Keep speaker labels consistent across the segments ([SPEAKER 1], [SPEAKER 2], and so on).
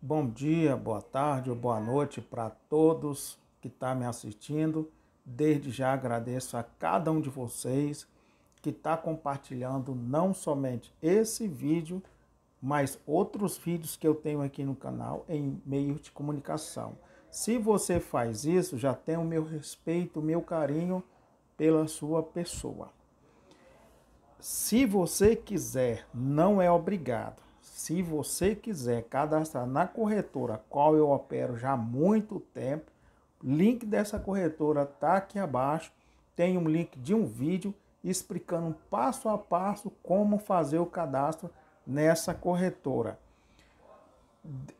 [SPEAKER 1] Bom dia, boa tarde ou boa noite para todos que está me assistindo. Desde já agradeço a cada um de vocês que está compartilhando não somente esse vídeo, mas outros vídeos que eu tenho aqui no canal em meios de comunicação. Se você faz isso, já tem o meu respeito, o meu carinho pela sua pessoa. Se você quiser, não é obrigado se você quiser cadastrar na corretora qual eu opero já há muito tempo, link dessa corretora tá aqui abaixo. Tem um link de um vídeo explicando passo a passo como fazer o cadastro nessa corretora.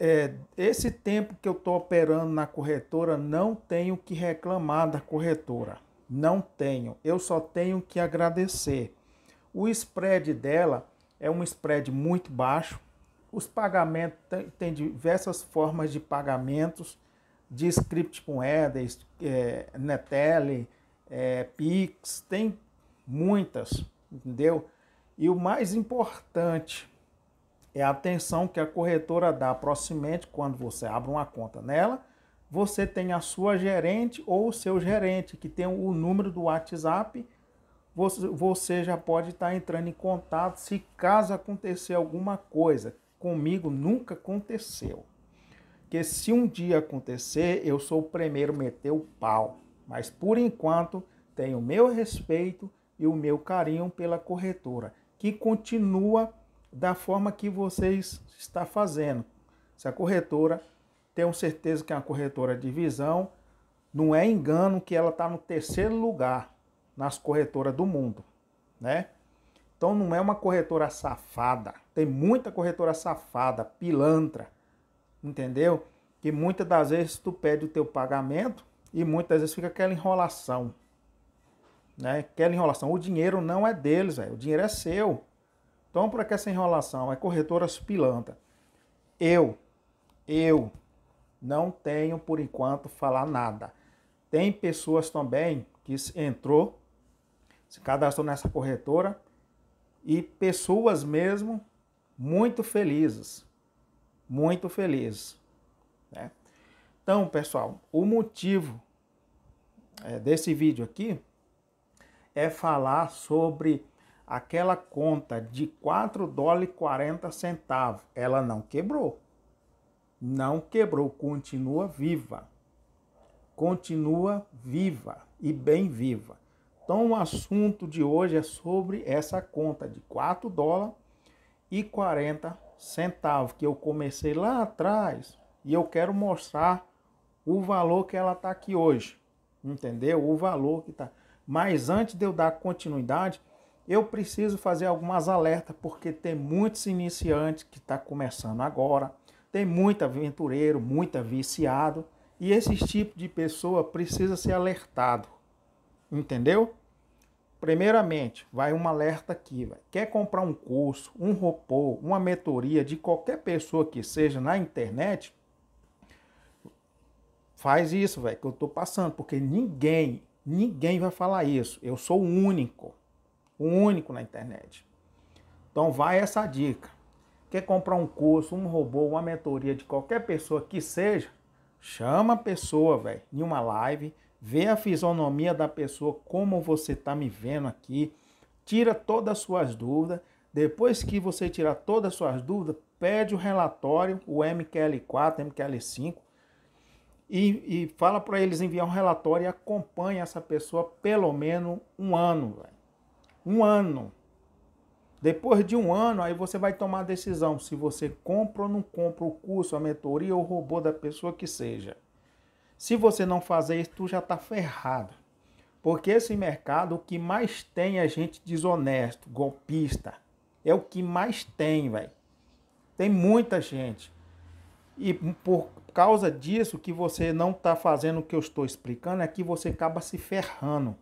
[SPEAKER 1] É, esse tempo que eu estou operando na corretora, não tenho que reclamar da corretora. Não tenho. Eu só tenho que agradecer. O spread dela é um spread muito baixo, os pagamentos tem, diversas formas de pagamentos, de script com é, Netele, é, Pix, tem muitas, entendeu? E o mais importante é a atenção que a corretora dá proximamente quando você abre uma conta nela. Você tem a sua gerente ou o seu gerente que tem o número do WhatsApp. Você já pode estar entrando em contato se caso acontecer alguma coisa comigo nunca aconteceu. Que se um dia acontecer, eu sou o primeiro a meter o pau. Mas por enquanto, tenho o meu respeito e o meu carinho pela corretora, que continua da forma que vocês está fazendo. Se a corretora, tenho certeza que é uma corretora de visão, não é engano que ela está no terceiro lugar nas corretoras do mundo, né? Então não é uma corretora safada. Tem muita corretora safada, pilantra, entendeu? Que muitas das vezes tu pede o teu pagamento e muitas vezes fica aquela enrolação. Né? Aquela enrolação. O dinheiro não é deles, velho. O dinheiro é seu. Então, por que essa enrolação? É corretoras pilantra. Eu, eu não tenho por enquanto falar nada. Tem pessoas também que entrou, se cadastrou nessa corretora e pessoas mesmo muito felizes. Muito felizes. Né? Então, pessoal, o motivo é, desse vídeo aqui é falar sobre aquela conta de 4 dólares e 40 centavos. Ela não quebrou. Não quebrou, continua viva. Continua viva e bem viva. Então o assunto de hoje é sobre essa conta de 4 dólares e 40 centavos que eu comecei lá atrás e eu quero mostrar o valor que ela está aqui hoje, entendeu? O valor que está. Mas antes de eu dar continuidade, eu preciso fazer algumas alertas porque tem muitos iniciantes que está começando agora, tem muito aventureiro, muito viciado e esse tipo de pessoa precisa ser alertado, entendeu? Primeiramente, vai um alerta aqui. Véio. Quer comprar um curso, um robô, uma mentoria de qualquer pessoa que seja na internet? Faz isso, velho, que eu tô passando, porque ninguém, ninguém vai falar isso. Eu sou o único, o único na internet. Então vai essa dica. Quer comprar um curso, um robô, uma mentoria de qualquer pessoa que seja? Chama a pessoa, velho, em uma live, Vê a fisionomia da pessoa, como você está me vendo aqui. Tira todas as suas dúvidas. Depois que você tirar todas as suas dúvidas, pede o relatório, o MQL4, MQL5, e, e fala para eles enviar um relatório e acompanha essa pessoa pelo menos um ano. Véio. Um ano. Depois de um ano, aí você vai tomar a decisão se você compra ou não compra o curso, a mentoria ou o robô da pessoa que seja. Se você não fazer isso, tu já está ferrado. Porque esse mercado, o que mais tem é gente desonesto, golpista. É o que mais tem, velho. Tem muita gente. E por causa disso que você não está fazendo o que eu estou explicando, é que você acaba se ferrando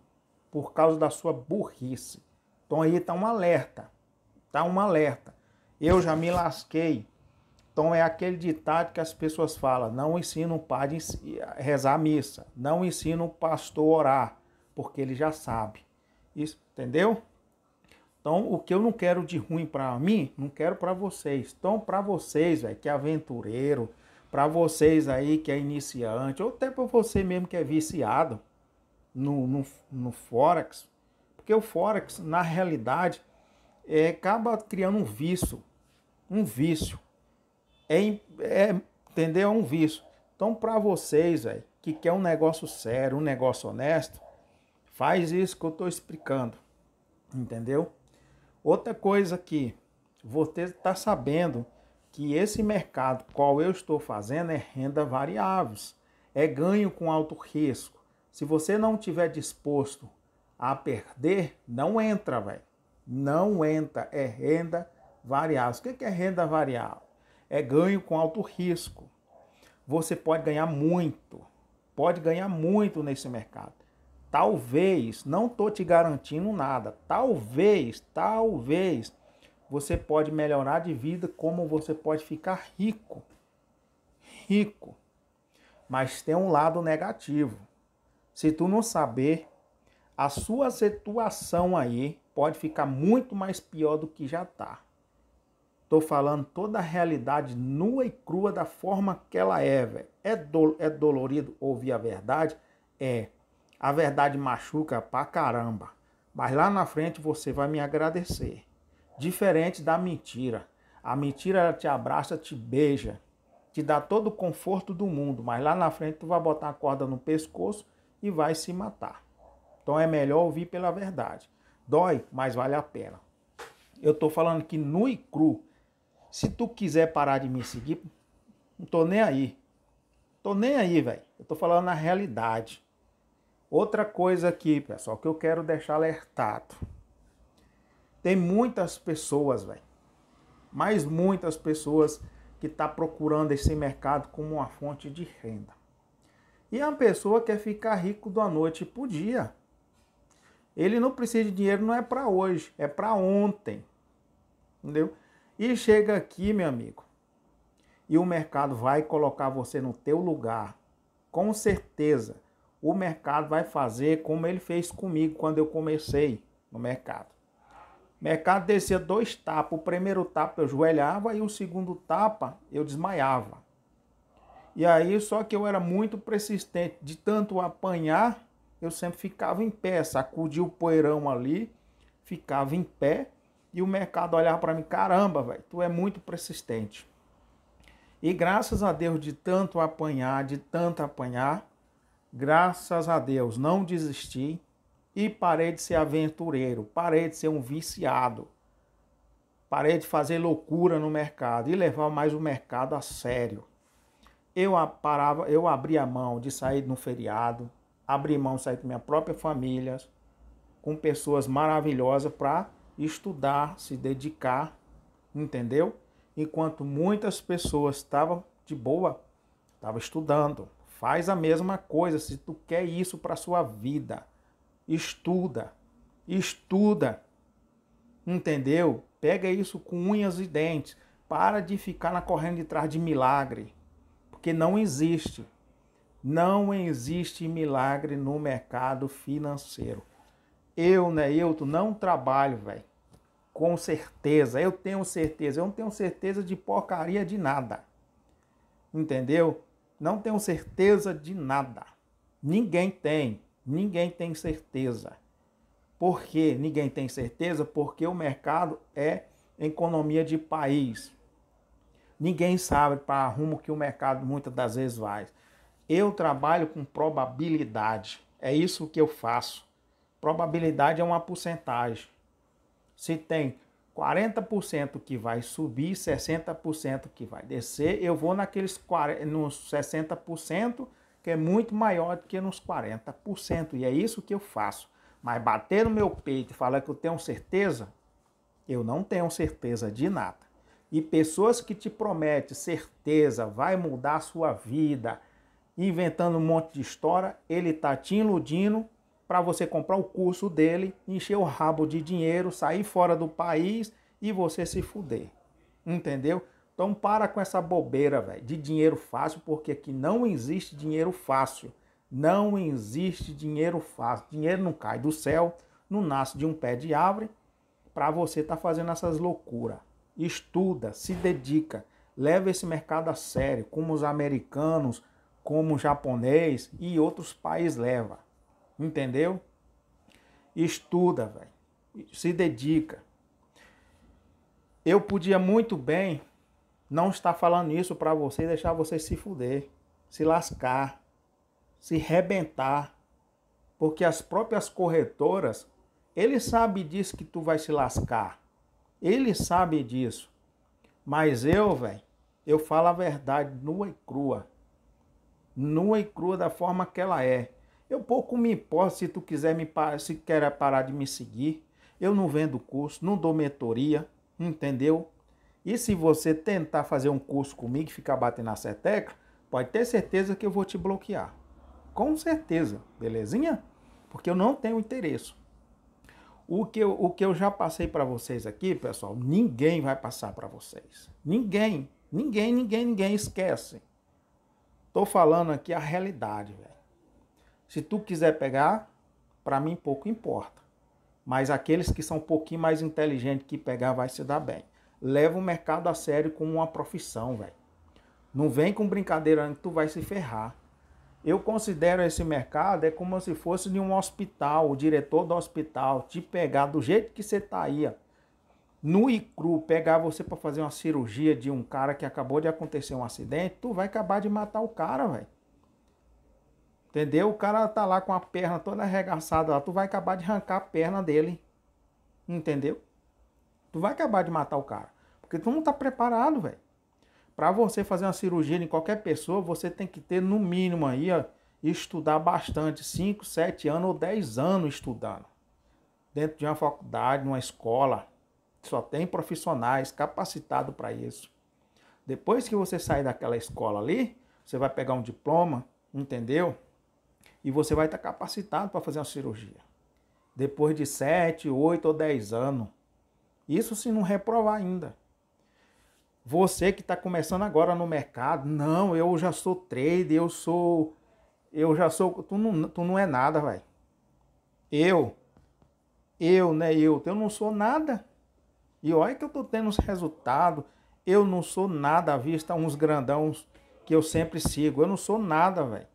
[SPEAKER 1] por causa da sua burrice. Então aí tá um alerta. Tá um alerta. Eu já me lasquei então é aquele ditado que as pessoas falam: não ensina o padre a rezar a missa, não ensina o pastor a orar, porque ele já sabe. Isso, entendeu? Então, o que eu não quero de ruim para mim, não quero para vocês. Então, para vocês, velho, que é aventureiro, para vocês aí que é iniciante, ou até para você mesmo que é viciado no, no, no Forex, porque o Forex, na realidade, é, acaba criando um vício. Um vício. É, é, um vício. Então, para vocês, velho, que quer um negócio sério, um negócio honesto, faz isso que eu estou explicando. Entendeu? Outra coisa que você está sabendo que esse mercado qual eu estou fazendo é renda variáveis, é ganho com alto risco. Se você não tiver disposto a perder, não entra, velho. Não entra, é renda variável. O que é renda variável? é ganho com alto risco. Você pode ganhar muito, pode ganhar muito nesse mercado. Talvez, não estou te garantindo nada, talvez, talvez você pode melhorar de vida, como você pode ficar rico. Rico. Mas tem um lado negativo. Se tu não saber, a sua situação aí pode ficar muito mais pior do que já está. Tô falando toda a realidade nua e crua da forma que ela é, velho. É, do, é dolorido ouvir a verdade? É. A verdade machuca pra caramba. Mas lá na frente você vai me agradecer. Diferente da mentira. A mentira ela te abraça, te beija, te dá todo o conforto do mundo, mas lá na frente tu vai botar a corda no pescoço e vai se matar. Então é melhor ouvir pela verdade. Dói, mas vale a pena. Eu tô falando que nu e cru se tu quiser parar de me seguir, não tô nem aí. Tô nem aí, velho. Eu tô falando na realidade. Outra coisa aqui, pessoal, que eu quero deixar alertado. Tem muitas pessoas, velho. Mais muitas pessoas que tá procurando esse mercado como uma fonte de renda. E é a pessoa quer ficar rico da noite pro dia. Ele não precisa de dinheiro, não é para hoje, é para ontem. Entendeu? E chega aqui, meu amigo, e o mercado vai colocar você no teu lugar. Com certeza, o mercado vai fazer como ele fez comigo quando eu comecei no mercado. O mercado descia dois tapas. O primeiro tapa eu joelhava e o segundo tapa eu desmaiava. E aí, só que eu era muito persistente. De tanto apanhar, eu sempre ficava em pé, sacudia o poeirão ali, ficava em pé e o mercado olhava para mim, caramba, velho, tu é muito persistente. E graças a Deus de tanto apanhar, de tanto apanhar, graças a Deus não desisti e parei de ser aventureiro, parei de ser um viciado, parei de fazer loucura no mercado e levar mais o mercado a sério. Eu parava, eu abri a mão de sair no feriado, abri mão de sair com minha própria família, com pessoas maravilhosas para estudar, se dedicar, entendeu? Enquanto muitas pessoas estavam de boa, estavam estudando. Faz a mesma coisa se tu quer isso para sua vida. Estuda, estuda, entendeu? Pega isso com unhas e dentes. Para de ficar na corrente de trás de milagre, porque não existe. Não existe milagre no mercado financeiro. Eu, né, Neilton, não trabalho, velho. Com certeza, eu tenho certeza. Eu não tenho certeza de porcaria de nada. Entendeu? Não tenho certeza de nada. Ninguém tem. Ninguém tem certeza. Por que ninguém tem certeza? Porque o mercado é economia de país. Ninguém sabe para rumo que o mercado muitas das vezes vai. Eu trabalho com probabilidade. É isso que eu faço. Probabilidade é uma porcentagem. Se tem 40% que vai subir, 60% que vai descer, eu vou naqueles 40, nos 60%, que é muito maior do que nos 40%. E é isso que eu faço. Mas bater no meu peito e falar que eu tenho certeza, eu não tenho certeza de nada. E pessoas que te prometem certeza, vai mudar a sua vida, inventando um monte de história, ele está te iludindo para você comprar o curso dele, encher o rabo de dinheiro, sair fora do país e você se fuder. Entendeu? Então para com essa bobeira, velho, de dinheiro fácil, porque aqui não existe dinheiro fácil. Não existe dinheiro fácil. Dinheiro não cai do céu, não nasce de um pé de árvore para você estar tá fazendo essas loucuras. Estuda, se dedica, leva esse mercado a sério, como os americanos, como o japonês e outros países levam. Entendeu? Estuda, velho. Se dedica. Eu podia muito bem não estar falando isso para você e deixar você se fuder, se lascar, se rebentar, porque as próprias corretoras, ele sabe disso que tu vai se lascar. Ele sabe disso. Mas eu, velho, eu falo a verdade nua e crua. Nua e crua da forma que ela é. Eu pouco me importo se tu quiser me se quer parar de me seguir. Eu não vendo curso, não dou mentoria, entendeu? E se você tentar fazer um curso comigo e ficar batendo essa tecla, pode ter certeza que eu vou te bloquear. Com certeza, belezinha? Porque eu não tenho interesse. O que eu, o que eu já passei para vocês aqui, pessoal, ninguém vai passar para vocês. Ninguém, ninguém, ninguém, ninguém esquece. Tô falando aqui a realidade, velho. Se tu quiser pegar, para mim pouco importa. Mas aqueles que são um pouquinho mais inteligentes que pegar vai se dar bem. Leva o mercado a sério como uma profissão, velho. Não vem com brincadeira que tu vai se ferrar. Eu considero esse mercado é como se fosse de um hospital, o diretor do hospital te pegar do jeito que você tá aí, ó, nu e cru, pegar você para fazer uma cirurgia de um cara que acabou de acontecer um acidente, tu vai acabar de matar o cara, velho. Entendeu? O cara tá lá com a perna toda arregaçada lá, tu vai acabar de arrancar a perna dele. Entendeu? Tu vai acabar de matar o cara. Porque tu não tá preparado, velho. Para você fazer uma cirurgia em qualquer pessoa, você tem que ter no mínimo aí, ó, estudar bastante, 5, 7 anos ou 10 anos estudando. Dentro de uma faculdade, numa escola, só tem profissionais capacitados para isso. Depois que você sair daquela escola ali, você vai pegar um diploma, entendeu? e você vai estar capacitado para fazer uma cirurgia. Depois de 7, 8 ou 10 anos. Isso se não reprovar ainda. Você que está começando agora no mercado, não, eu já sou trader, eu sou. Eu já sou. Tu não, tu não é nada, velho. Eu. Eu, né? Eu. Eu não sou nada. E olha que eu tô tendo os resultados. Eu não sou nada à vista, uns grandões que eu sempre sigo. Eu não sou nada, velho.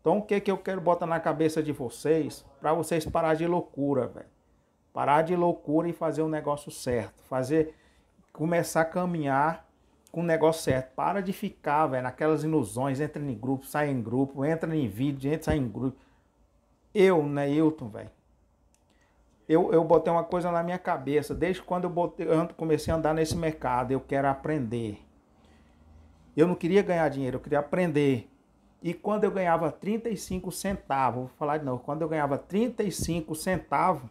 [SPEAKER 1] Então o que, que eu quero botar na cabeça de vocês para vocês parar de loucura, velho? Parar de loucura e fazer o um negócio certo, fazer começar a caminhar com o negócio certo. Para de ficar, velho, naquelas ilusões, entra em grupo, sai em grupo, entra em vídeo, entra sai em grupo. Eu, né, Hilton, velho, eu, eu botei uma coisa na minha cabeça. Desde quando eu, botei, eu comecei a andar nesse mercado, eu quero aprender. Eu não queria ganhar dinheiro, eu queria aprender. E quando eu ganhava 35 centavos, vou falar de novo, quando eu ganhava 35 centavos,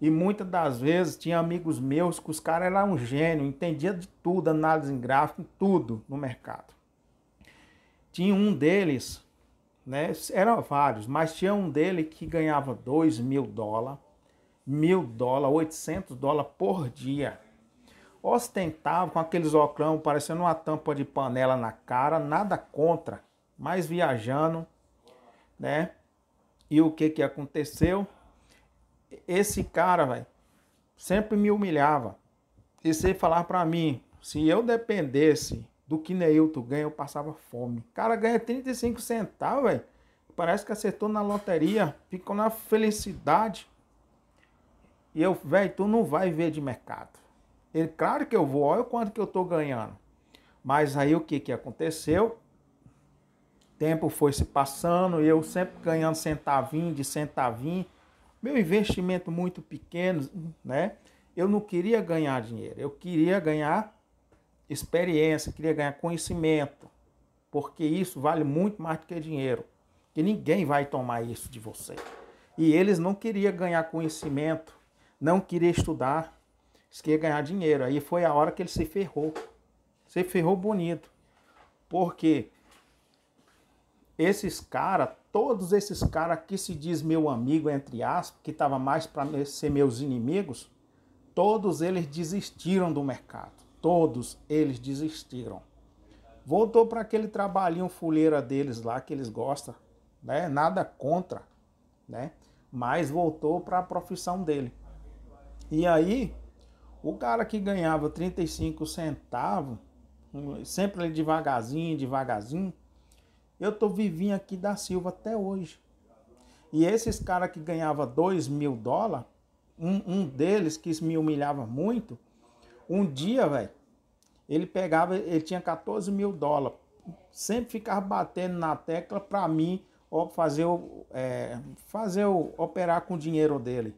[SPEAKER 1] e muitas das vezes tinha amigos meus que os caras eram um gênio, entendia de tudo, análise em gráfico tudo no mercado. Tinha um deles, né, eram vários, mas tinha um dele que ganhava 2 mil dólares, mil dólares, 800 dólares por dia ostentava com aqueles ocrão parecendo uma tampa de panela na cara, nada contra mas viajando, né? E o que que aconteceu? Esse cara, velho, sempre me humilhava. E sem falar para mim, se eu dependesse do que Neilton ganha, eu passava fome. O cara ganha 35 centavos, velho. Parece que acertou na loteria, ficou na felicidade. E eu, velho, tu não vai ver de mercado. Ele, claro que eu vou, olha o quanto que eu tô ganhando. Mas aí o que que aconteceu? tempo foi se passando, eu sempre ganhando centavinho de centavinho. Meu investimento muito pequeno, né? Eu não queria ganhar dinheiro, eu queria ganhar experiência, queria ganhar conhecimento, porque isso vale muito mais do que dinheiro. Que ninguém vai tomar isso de você. E eles não queriam ganhar conhecimento, não queria estudar, eles queriam ganhar dinheiro. Aí foi a hora que ele se ferrou. Se ferrou bonito. Porque esses caras, todos esses caras que se diz meu amigo, entre aspas, que estava mais para ser meus inimigos, todos eles desistiram do mercado. Todos eles desistiram. Voltou para aquele trabalhinho fuleira deles lá que eles gostam, né? Nada contra, né? Mas voltou para a profissão dele. E aí, o cara que ganhava 35 centavos, sempre devagarzinho, devagarzinho, eu tô vivinho aqui da Silva até hoje. E esses caras que ganhava 2 mil dólares, um, um deles que me humilhava muito, um dia, velho, ele pegava, ele tinha 14 mil dólares. Sempre ficava batendo na tecla para mim fazer o, é, fazer o, operar com o dinheiro dele.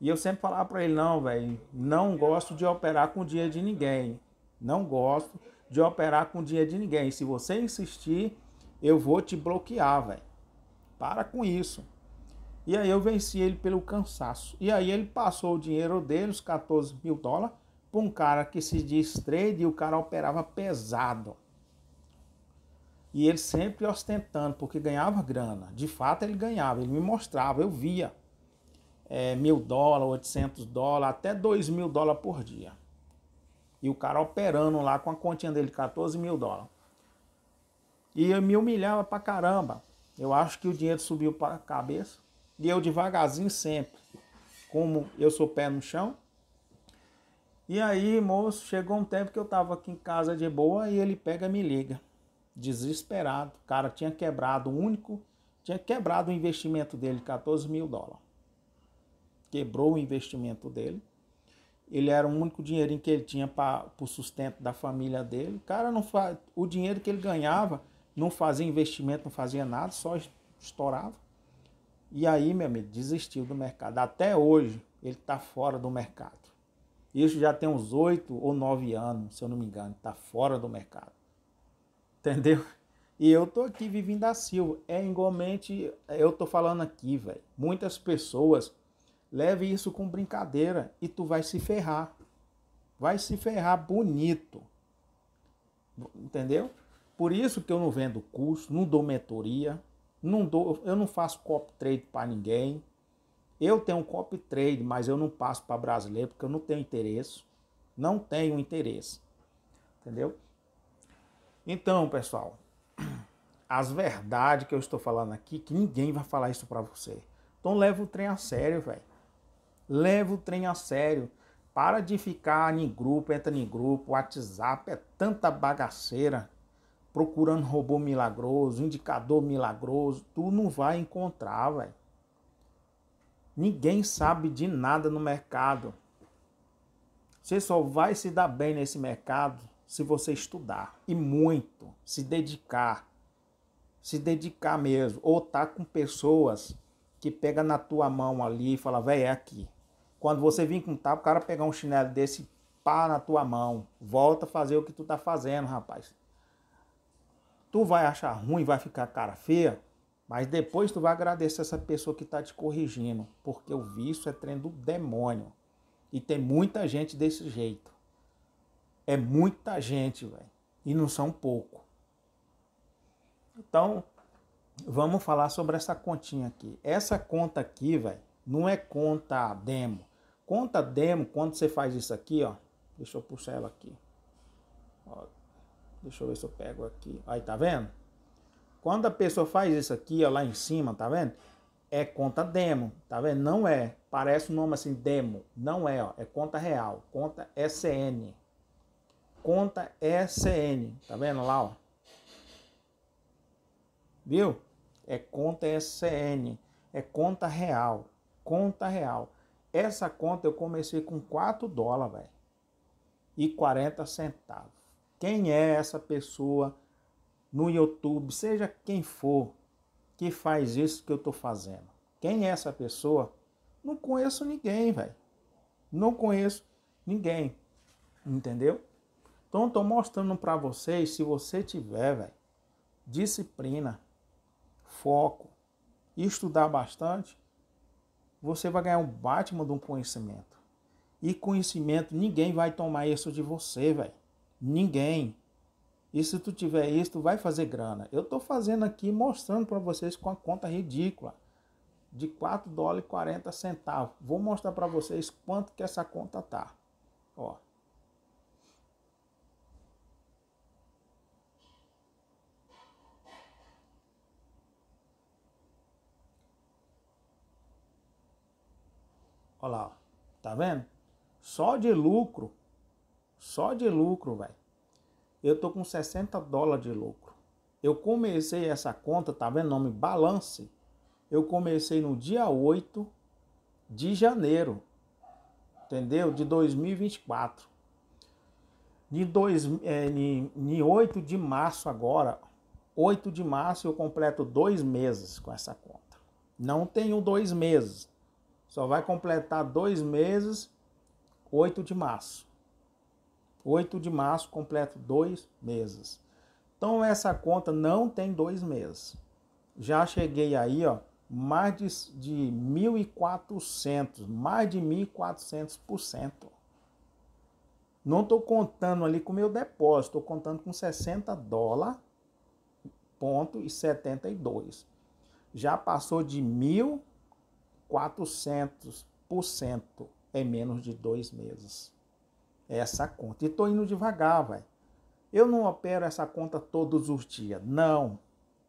[SPEAKER 1] E eu sempre falava para ele, não, velho, não gosto de operar com o dinheiro de ninguém. Não gosto de operar com o dinheiro de ninguém. Se você insistir, eu vou te bloquear, velho. Para com isso. E aí eu venci ele pelo cansaço. E aí ele passou o dinheiro dele, os 14 mil dólares, para um cara que se diz trade e o cara operava pesado. E ele sempre ostentando, porque ganhava grana. De fato ele ganhava, ele me mostrava, eu via. É, mil dólares, 800 dólares, até 2 mil dólares por dia. E o cara operando lá com a continha dele, 14 mil dólares. E eu me humilhava pra caramba. Eu acho que o dinheiro subiu pra cabeça. E eu devagarzinho sempre. Como eu sou pé no chão. E aí, moço, chegou um tempo que eu tava aqui em casa de boa e ele pega e me liga. Desesperado. O cara tinha quebrado o único. Tinha quebrado o investimento dele, 14 mil dólares. Quebrou o investimento dele. Ele era o único dinheirinho que ele tinha para o sustento da família dele. O cara não faz. O dinheiro que ele ganhava não fazia investimento, não fazia nada, só estourava. E aí, meu amigo, desistiu do mercado. Até hoje ele está fora do mercado. Isso já tem uns oito ou nove anos, se eu não me engano, está fora do mercado. Entendeu? E eu tô aqui vivendo a Silva. É igualmente, eu tô falando aqui, velho. Muitas pessoas leve isso com brincadeira e tu vai se ferrar. Vai se ferrar bonito. Entendeu? Por isso que eu não vendo curso, não dou mentoria, não dou, eu não faço copy trade para ninguém. Eu tenho copy trade, mas eu não passo para brasileiro porque eu não tenho interesse. Não tenho interesse. Entendeu? Então, pessoal, as verdades que eu estou falando aqui, que ninguém vai falar isso para você. Então leva o trem a sério, velho. Leva o trem a sério. Para de ficar em grupo, entra em grupo, WhatsApp, é tanta bagaceira procurando robô milagroso, indicador milagroso, tu não vai encontrar, velho. Ninguém sabe de nada no mercado. Você só vai se dar bem nesse mercado se você estudar e muito, se dedicar. Se dedicar mesmo ou tá com pessoas que pega na tua mão ali e fala, velho, é aqui. Quando você vir com tapa, o cara pegar um chinelo desse pá na tua mão, volta a fazer o que tu tá fazendo, rapaz. Tu vai achar ruim, vai ficar cara feia, mas depois tu vai agradecer essa pessoa que está te corrigindo, porque o vício é trem do demônio. E tem muita gente desse jeito. É muita gente, velho. E não são pouco. Então, vamos falar sobre essa continha aqui. Essa conta aqui, velho, não é conta demo. Conta demo, quando você faz isso aqui, ó. Deixa eu puxar ela aqui. Ó, Deixa eu ver se eu pego aqui. Aí, tá vendo? Quando a pessoa faz isso aqui, ó, lá em cima, tá vendo? É conta demo, tá vendo? Não é. Parece o um nome assim, demo. Não é, ó. É conta real. Conta SN. Conta SN. Tá vendo lá, ó? Viu? É conta SN. É conta real. Conta real. Essa conta eu comecei com 4 dólares, velho. E 40 centavos. Quem é essa pessoa no YouTube, seja quem for, que faz isso que eu estou fazendo? Quem é essa pessoa? Não conheço ninguém, velho. Não conheço ninguém. Entendeu? Então, estou mostrando para vocês, se você tiver, velho, disciplina, foco, estudar bastante, você vai ganhar um Batman de um conhecimento. E conhecimento, ninguém vai tomar isso de você, velho. Ninguém. E se tu tiver isso, tu vai fazer grana. Eu estou fazendo aqui, mostrando para vocês com a conta ridícula de 4 dólares e 40 centavos. Vou mostrar para vocês quanto que essa conta tá. Ó. Olha lá, tá vendo? Só de lucro só de lucro, velho. Eu tô com 60 dólares de lucro. Eu comecei essa conta, tá vendo? Nome Balance. Eu comecei no dia 8 de janeiro, entendeu? De 2024. De, dois, é, de, de 8 de março agora, 8 de março eu completo dois meses com essa conta. Não tenho dois meses. Só vai completar dois meses, 8 de março. 8 de março completo dois meses. Então essa conta não tem dois meses. Já cheguei aí, ó, mais de, de 1.400, mais de 1.400%. Não estou contando ali com o meu depósito, estou contando com 60 dólares, ponto e 72. Já passou de 1.400%, é menos de dois meses essa conta. E estou indo devagar, vai. Eu não opero essa conta todos os dias. Não.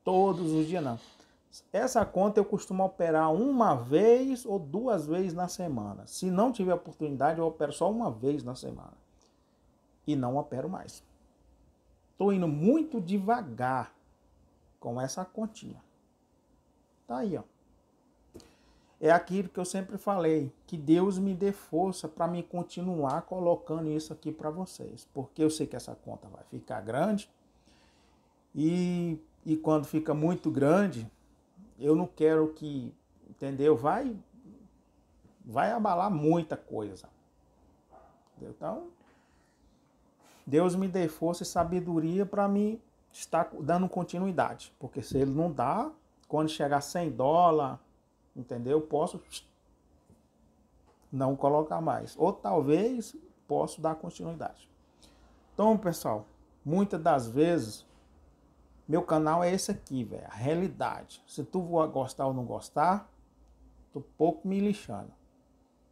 [SPEAKER 1] Todos os dias não. Essa conta eu costumo operar uma vez ou duas vezes na semana. Se não tiver oportunidade, eu opero só uma vez na semana. E não opero mais. Estou indo muito devagar com essa continha. Tá aí, ó. É aquilo que eu sempre falei, que Deus me dê força para me continuar colocando isso aqui para vocês, porque eu sei que essa conta vai ficar grande e, e quando fica muito grande, eu não quero que, entendeu? Vai, vai abalar muita coisa. Entendeu? Então, Deus me dê força e sabedoria para me estar dando continuidade, porque se ele não dá, quando chegar 100 dólares, entendeu? Posso não colocar mais. Ou talvez posso dar continuidade. Então, pessoal, muitas das vezes meu canal é esse aqui, velho, a realidade. Se tu gostar ou não gostar, tô pouco me lixando.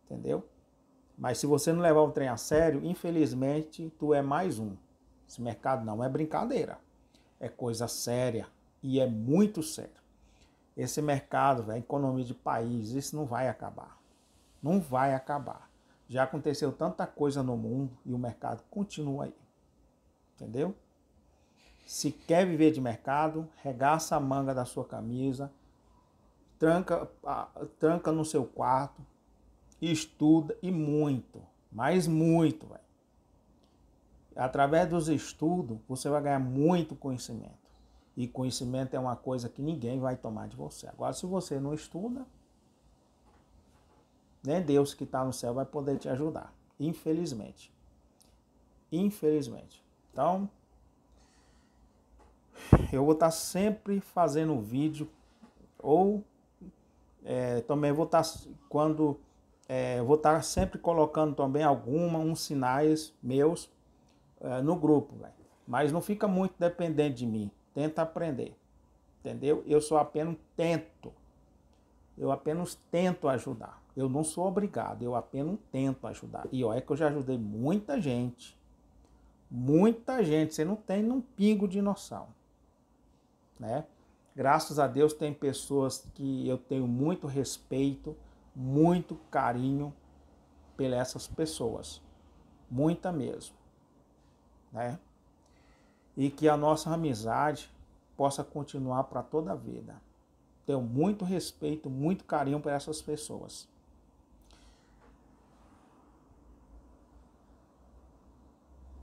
[SPEAKER 1] Entendeu? Mas se você não levar o trem a sério, infelizmente, tu é mais um. Esse mercado não é brincadeira. É coisa séria e é muito sério. Esse mercado, a economia de país, isso não vai acabar. Não vai acabar. Já aconteceu tanta coisa no mundo e o mercado continua aí. Entendeu? Se quer viver de mercado, regaça a manga da sua camisa, tranca, tranca no seu quarto, estuda e muito, mais muito, velho. Através dos estudos, você vai ganhar muito conhecimento. E conhecimento é uma coisa que ninguém vai tomar de você. Agora, se você não estuda, nem né, Deus que está no céu vai poder te ajudar. Infelizmente. Infelizmente. Então, eu vou estar tá sempre fazendo vídeo ou é, também vou estar tá quando é, vou estar tá sempre colocando também alguma uns sinais meus é, no grupo, véio. mas não fica muito dependente de mim tenta aprender. Entendeu? Eu só apenas tento. Eu apenas tento ajudar. Eu não sou obrigado, eu apenas tento ajudar. E olha que eu já ajudei muita gente. Muita gente. Você não tem um pingo de noção. Né? Graças a Deus tem pessoas que eu tenho muito respeito, muito carinho pelas essas pessoas. Muita mesmo. Né? e que a nossa amizade possa continuar para toda a vida. Tenho muito respeito, muito carinho por essas pessoas.